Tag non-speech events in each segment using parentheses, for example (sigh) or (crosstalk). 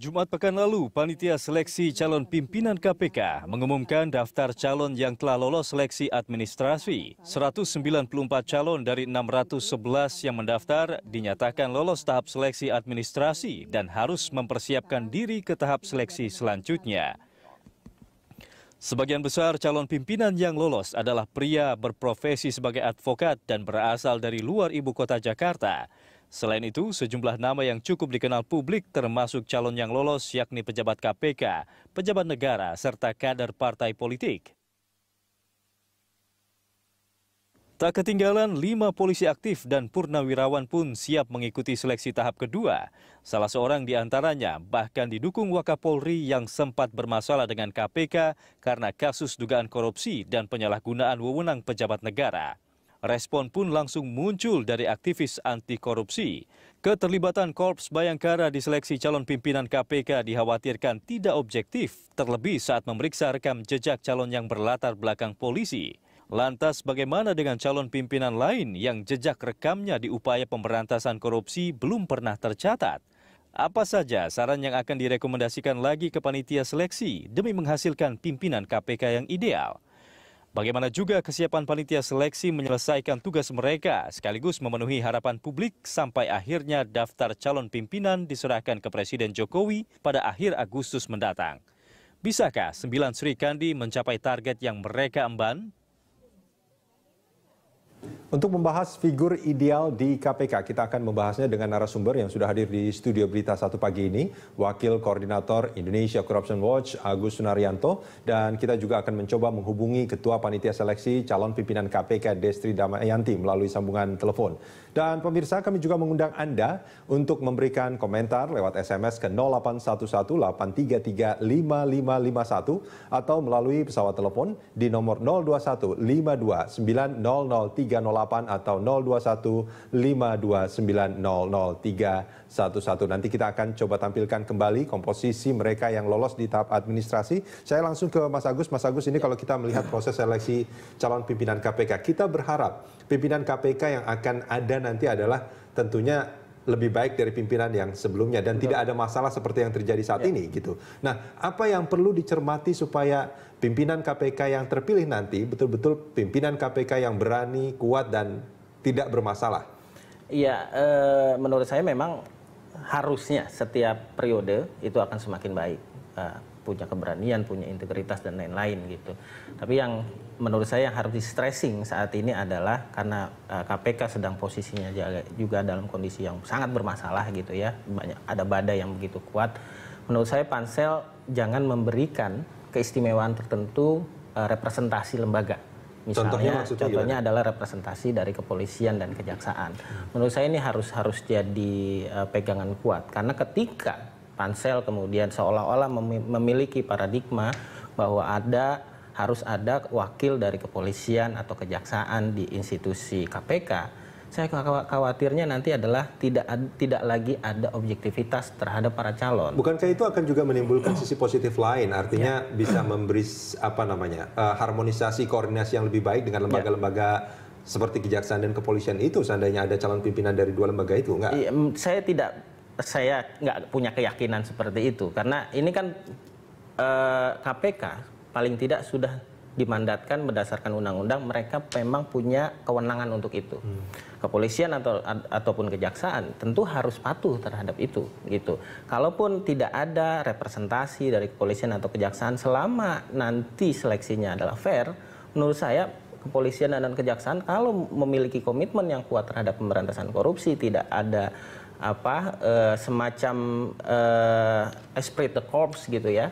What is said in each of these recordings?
Jumat pekan lalu, panitia seleksi calon pimpinan KPK mengumumkan daftar calon yang telah lolos seleksi administrasi. 194 calon dari 611 yang mendaftar dinyatakan lolos tahap seleksi administrasi dan harus mempersiapkan diri ke tahap seleksi selanjutnya. Sebagian besar calon pimpinan yang lolos adalah pria berprofesi sebagai advokat dan berasal dari luar ibu kota Jakarta. Selain itu, sejumlah nama yang cukup dikenal publik termasuk calon yang lolos yakni pejabat KPK, pejabat negara, serta kader partai politik. Tak ketinggalan, lima polisi aktif dan purnawirawan pun siap mengikuti seleksi tahap kedua. Salah seorang di antaranya bahkan didukung Wakapolri yang sempat bermasalah dengan KPK karena kasus dugaan korupsi dan penyalahgunaan wewenang pejabat negara. Respon pun langsung muncul dari aktivis anti korupsi. Keterlibatan Korps Bayangkara di seleksi calon pimpinan KPK dikhawatirkan tidak objektif, terlebih saat memeriksa rekam jejak calon yang berlatar belakang polisi. Lantas bagaimana dengan calon pimpinan lain yang jejak rekamnya di upaya pemberantasan korupsi belum pernah tercatat? Apa saja saran yang akan direkomendasikan lagi ke panitia seleksi demi menghasilkan pimpinan KPK yang ideal? Bagaimana juga kesiapan panitia seleksi menyelesaikan tugas mereka sekaligus memenuhi harapan publik sampai akhirnya daftar calon pimpinan diserahkan ke Presiden Jokowi pada akhir Agustus mendatang. Bisakah sembilan Sri Kandi mencapai target yang mereka emban? Untuk membahas figur ideal di KPK, kita akan membahasnya dengan narasumber yang sudah hadir di studio berita satu pagi ini, Wakil Koordinator Indonesia Corruption Watch Agus Sunaryanto, dan kita juga akan mencoba menghubungi Ketua Panitia Seleksi Calon Pimpinan KPK Destri Damayanti melalui sambungan telepon. Dan pemirsa, kami juga mengundang Anda untuk memberikan komentar lewat SMS ke 0811 atau melalui pesawat telepon di nomor 021 atau 021 Nanti kita akan coba tampilkan kembali komposisi mereka yang lolos di tahap administrasi. Saya langsung ke Mas Agus. Mas Agus ini ya. kalau kita melihat proses seleksi calon pimpinan KPK, kita berharap pimpinan KPK yang akan ada nanti adalah tentunya lebih baik dari pimpinan yang sebelumnya dan Betul. tidak ada masalah seperti yang terjadi saat ya. ini gitu. Nah, apa yang perlu dicermati supaya pimpinan KPK yang terpilih nanti betul-betul pimpinan KPK yang berani, kuat dan tidak bermasalah? Iya, e, menurut saya memang harusnya setiap periode itu akan semakin baik. E, punya keberanian, punya integritas dan lain-lain gitu. Tapi yang menurut saya yang harus di stressing saat ini adalah karena uh, eh, KPK sedang posisinya juga dalam kondisi yang sangat bermasalah gitu ya. Banyak ada badai yang begitu kuat. Menurut saya pansel jangan memberikan keistimewaan tertentu uh, representasi lembaga. Misalnya, contohnya, contohnya adalah representasi dari kepolisian dan kejaksaan. Menurut saya ini harus harus jadi uh, pegangan kuat karena ketika pansel kemudian seolah-olah memiliki paradigma bahwa ada harus ada wakil dari kepolisian atau kejaksaan di institusi KPK. Saya khawatirnya nanti adalah tidak tidak lagi ada objektivitas terhadap para calon. Bukankah itu akan juga menimbulkan sisi positif lain? Artinya ya. bisa memberi apa namanya uh, harmonisasi koordinasi yang lebih baik dengan ya. lembaga-lembaga seperti kejaksaan dan kepolisian itu seandainya ada calon pimpinan dari dua lembaga itu enggak? Iya, saya tidak saya nggak punya keyakinan seperti itu karena ini kan eh, KPK paling tidak sudah dimandatkan berdasarkan undang-undang mereka memang punya kewenangan untuk itu hmm. kepolisian atau ataupun kejaksaan tentu harus patuh terhadap itu gitu kalaupun tidak ada representasi dari kepolisian atau kejaksaan selama nanti seleksinya adalah fair menurut saya kepolisian dan kejaksaan kalau memiliki komitmen yang kuat terhadap pemberantasan korupsi tidak ada apa uh, semacam uh, eh, esprit de corps gitu ya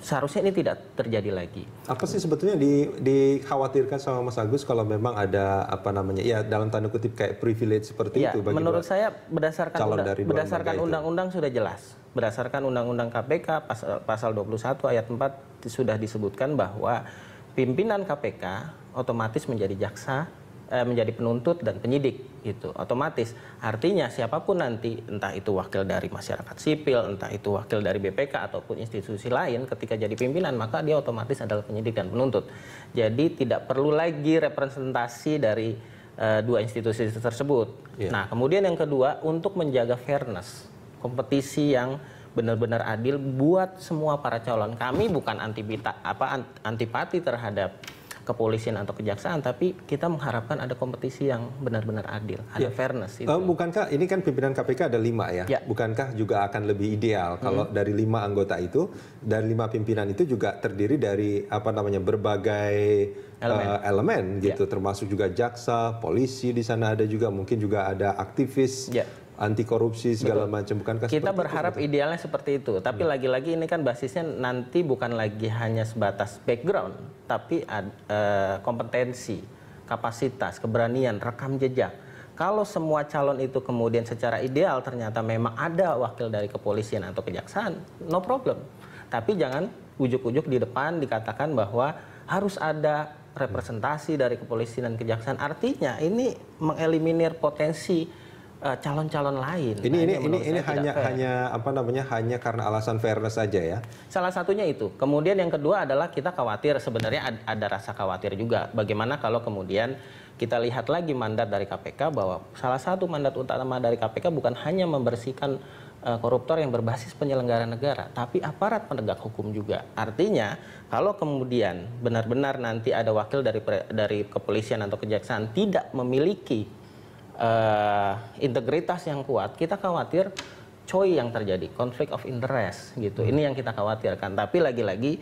seharusnya ini tidak terjadi lagi. Apa sih sebetulnya di, dikhawatirkan sama Mas Agus kalau memang ada apa namanya ya dalam tanda kutip kayak privilege seperti ya, itu? Bagi menurut saya berdasarkan undang, dari berdasarkan undang-undang sudah jelas. Berdasarkan undang-undang KPK pasal, pasal 21 ayat 4 sudah disebutkan bahwa pimpinan KPK otomatis menjadi jaksa Eh, menjadi penuntut dan penyidik itu otomatis artinya siapapun nanti entah itu wakil dari masyarakat sipil entah itu wakil dari BPK ataupun institusi lain ketika jadi pimpinan maka dia otomatis adalah penyidik dan penuntut jadi tidak perlu lagi representasi dari eh, dua institusi tersebut yeah. nah kemudian yang kedua untuk menjaga fairness kompetisi yang benar-benar adil buat semua para calon kami bukan anti apa antipati terhadap kepolisian atau kejaksaan, tapi kita mengharapkan ada kompetisi yang benar-benar adil, ada ya. fairness. Eh, itu. Uh, bukankah ini kan pimpinan KPK ada lima ya? ya. Bukankah juga akan lebih ideal kalau hmm. dari lima anggota itu, dari lima pimpinan itu juga terdiri dari apa namanya berbagai elemen, uh, elemen gitu, ya. termasuk juga jaksa, polisi di sana ada juga, mungkin juga ada aktivis. Ya anti korupsi segala Betul. macam bukan kita berharap itu, idealnya seperti itu tapi iya. lagi-lagi hmm. ini kan basisnya nanti bukan lagi hanya sebatas background tapi ad, e, kompetensi kapasitas keberanian rekam jejak kalau semua calon itu kemudian secara ideal ternyata memang ada wakil dari kepolisian atau kejaksaan no problem tapi jangan ujuk-ujuk di depan dikatakan bahwa harus ada representasi dari kepolisian dan kejaksaan artinya ini mengeliminir potensi Eh, calon-calon lain. Ini nah, ini ini, ini hanya fair. hanya apa namanya hanya karena alasan fairness saja ya. Salah satunya itu. Kemudian yang kedua adalah kita khawatir sebenarnya ada, ada rasa khawatir juga bagaimana kalau kemudian kita lihat lagi mandat dari KPK bahwa salah satu mandat utama dari KPK bukan hanya membersihkan uh, koruptor yang berbasis penyelenggara negara, tapi aparat penegak hukum juga. Artinya, kalau kemudian benar-benar nanti ada wakil dari dari kepolisian atau kejaksaan tidak memiliki uh, integritas yang kuat, kita khawatir coy yang terjadi, konflik of interest gitu. Hmm. Ini yang kita khawatirkan. Tapi lagi-lagi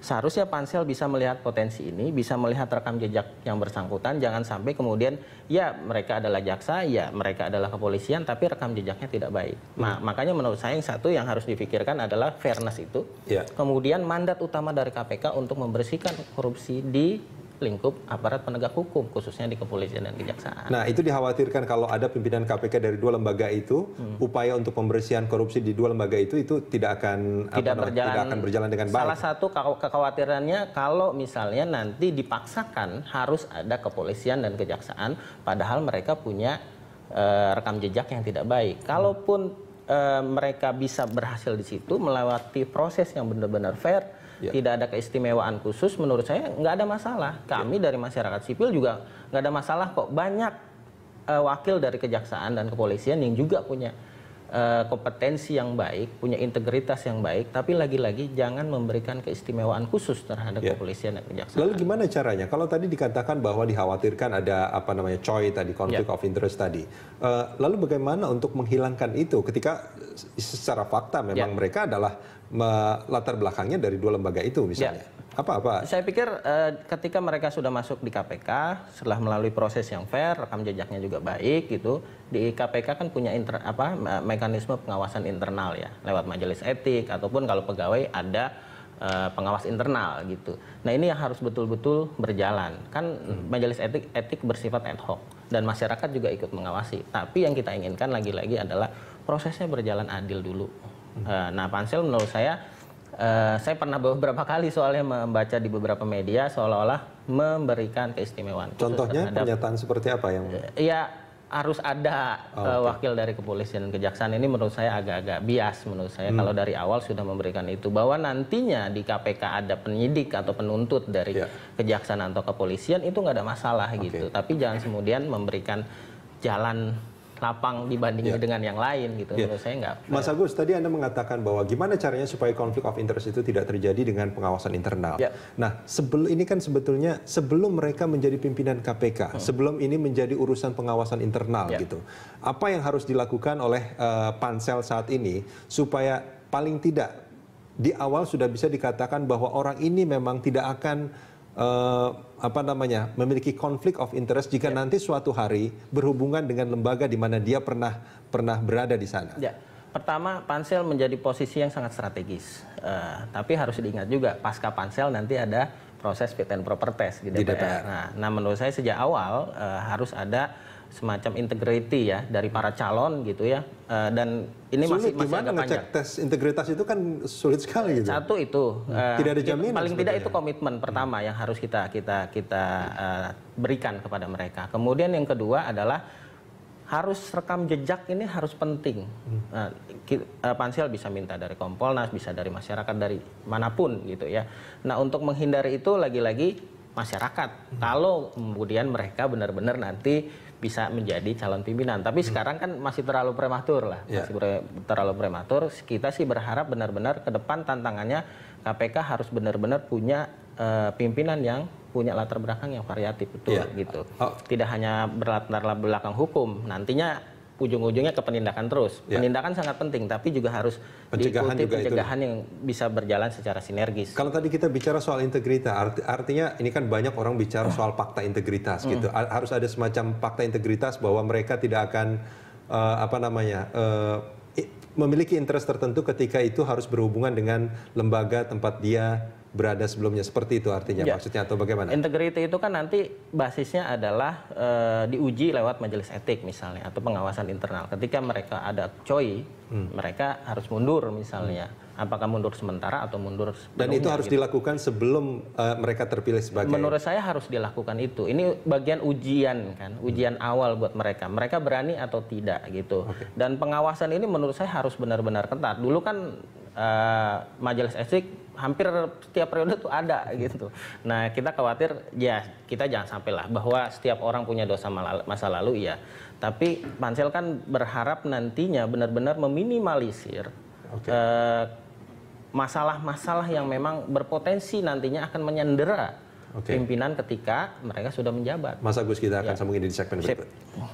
seharusnya pansel bisa melihat potensi ini, bisa melihat rekam jejak yang bersangkutan, jangan sampai kemudian ya mereka adalah jaksa, ya mereka adalah kepolisian, tapi rekam jejaknya tidak baik. Hmm. Nah, makanya menurut saya yang satu yang harus dipikirkan adalah fairness itu. Yeah. Kemudian mandat utama dari KPK untuk membersihkan korupsi di lingkup aparat penegak hukum khususnya di kepolisian dan kejaksaan. Nah, itu dikhawatirkan kalau ada pimpinan KPK dari dua lembaga itu, hmm. upaya untuk pembersihan korupsi di dua lembaga itu itu tidak akan tidak, apa, berjalan, tidak akan berjalan dengan baik. Salah satu kekhawatirannya kalau misalnya nanti dipaksakan harus ada kepolisian dan kejaksaan padahal mereka punya e, rekam jejak yang tidak baik. Hmm. Kalaupun hmm. mereka bisa berhasil di situ melewati proses yang benar-benar fair ya. tidak ada keistimewaan khusus, menurut saya nggak ada masalah. Kami ya. dari masyarakat sipil juga nggak ada masalah kok. Banyak uh, wakil dari kejaksaan dan kepolisian yang juga punya uh, kompetensi yang baik, punya integritas yang baik, tapi lagi-lagi jangan memberikan keistimewaan khusus terhadap yeah. kepolisian dan kejaksaan. Lalu gimana caranya? Kalau tadi dikatakan bahwa dikhawatirkan ada apa namanya coy tadi konflik yeah. of interest tadi, uh, lalu bagaimana untuk menghilangkan itu ketika secara fakta memang yeah. mereka adalah latar belakangnya dari dua lembaga itu misalnya? Yeah apa apa? Saya pikir eh, ketika mereka sudah masuk di KPK setelah melalui proses yang fair, rekam jejaknya juga baik gitu. Di KPK kan punya inter, apa mekanisme pengawasan internal ya lewat majelis etik ataupun kalau pegawai ada eh, pengawas internal gitu. Nah, ini yang harus betul-betul berjalan. Kan hmm. majelis etik etik bersifat ad hoc dan masyarakat juga ikut mengawasi. Tapi yang kita inginkan lagi-lagi adalah prosesnya berjalan adil dulu. Hmm. Eh, nah, pansel menurut saya uh, saya pernah beberapa kali soalnya membaca di beberapa media seolah-olah memberikan keistimewaan. Contohnya terhadap, pernyataan seperti apa yang? Iya harus ada oh, eh, okay. uh, wakil dari kepolisian dan kejaksaan ini menurut saya agak-agak bias menurut saya hmm. kalau dari awal sudah memberikan itu bahwa nantinya di KPK ada penyidik atau penuntut dari yeah. kejaksaan atau kepolisian itu nggak ada masalah okay. gitu tapi jangan kemudian memberikan jalan lapang dibanding yeah. dengan yang lain gitu. Yeah. Menurut saya enggak. Mas Agus, tadi Anda mengatakan bahwa gimana caranya supaya konflik of interest itu tidak terjadi dengan pengawasan internal. Yeah. Nah, sebelum ini kan sebetulnya sebelum mereka menjadi pimpinan KPK, hmm. sebelum ini menjadi urusan pengawasan internal yeah. gitu. Apa yang harus dilakukan oleh uh, pansel saat ini supaya paling tidak di awal sudah bisa dikatakan bahwa orang ini memang tidak akan eh, apa namanya memiliki konflik of interest jika ya. nanti suatu hari berhubungan dengan lembaga di mana dia pernah pernah berada di sana. Ya. Pertama, pansel menjadi posisi yang sangat strategis. Uh, tapi harus diingat juga pasca pansel nanti ada proses fit and proper test di DPR. Di DPR. Nah, nah, menurut saya sejak awal uh, harus ada semacam integrity ya dari para calon gitu ya uh, dan ini sulit, masih masih agak panjang. tes integritas itu kan sulit sekali gitu. Satu itu uh, tidak ada ya, jaminan. Paling tidak itu komitmen pertama yang harus kita kita kita uh, berikan kepada mereka. Kemudian yang kedua adalah harus rekam jejak ini harus penting. Uh, Pansel bisa minta dari Kompolnas, bisa dari masyarakat dari manapun gitu ya. Nah untuk menghindari itu lagi-lagi masyarakat. Hmm. Kalau kemudian mereka benar-benar nanti bisa menjadi calon pimpinan. Tapi hmm. sekarang kan masih terlalu prematur lah, yeah. masih pre terlalu prematur. Kita sih berharap benar-benar ke depan tantangannya KPK harus benar-benar punya uh, pimpinan yang punya latar belakang yang variatif betul yeah. gitu. Oh. Tidak hanya berlatar belakang hukum. Nantinya ujung-ujungnya ke penindakan terus. Ya. Penindakan sangat penting, tapi juga harus pencegahan diikuti juga pencegahan itu. yang bisa berjalan secara sinergis. Kalau tadi kita bicara soal integritas, arti, artinya ini kan banyak orang bicara soal fakta integritas gitu. Mm. A harus ada semacam fakta integritas bahwa mereka tidak akan uh, apa namanya uh, memiliki interest tertentu ketika itu harus berhubungan dengan lembaga tempat dia berada sebelumnya seperti itu artinya ya. maksudnya atau bagaimana? Integriti itu kan nanti basisnya adalah e, diuji lewat majelis etik misalnya atau pengawasan internal. Ketika mereka ada coy hmm. mereka harus mundur misalnya. Hmm. Apakah mundur sementara atau mundur Dan itu harus gitu. dilakukan sebelum e, mereka terpilih sebagai Menurut saya harus dilakukan itu. Ini bagian ujian kan, hmm. ujian hmm. awal buat mereka. Mereka berani atau tidak gitu. Okay. Dan pengawasan ini menurut saya harus benar-benar ketat. Dulu kan e, majelis etik hampir setiap periode tuh ada (laughs) gitu. Nah kita khawatir ya kita jangan sampai lah bahwa setiap orang punya dosa masa lalu ya. Tapi pansel kan berharap nantinya benar-benar meminimalisir masalah-masalah eh, masalah-masalah yang memang berpotensi nantinya akan menyandera okay. pimpinan ketika mereka sudah menjabat. Mas Agus kita akan ya. sambungin di segmen berikut.